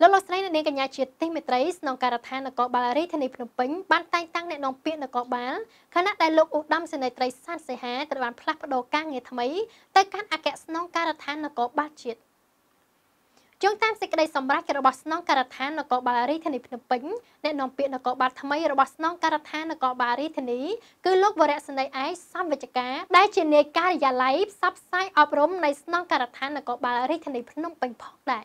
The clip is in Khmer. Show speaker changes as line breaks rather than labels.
លោកលោកស្រីនាងកញ្ញាជាទីមេត្រីស្នងការដ្ឋាននគរបាលរាជធានីភ្នំពេញបានតែងតាំងអ្នកនាំពាក្យនគរបាលខណៈដែលលោកឧត្តមសេនីយ៍ត្រីសានសេហាត្រូវបានផ្លាស់ប្តូរការងារថ្មីទៅកាន់អគ្គស្នងការដ្ឋាននគរបាលជាតិយោងតាមសេចក្តីសម្រេចរបស់ស្នងការដ្ឋាននគរបាលរាជធានីភ្នំពេញអ្នកនាំពាក្យនគរបាលថ្មីរបស់ស្នងការដ្ឋាននគរបាលរាជធានីគឺលោកវរៈសេនីយ៍ឯកសំវិជ្ជការដែលជានាយការិយាល័យផ្សព្វផ្សាយអប់រំនៃស្នងការដ្ឋាននគរបាលរាជធានីភ្នំពេញផងដែរ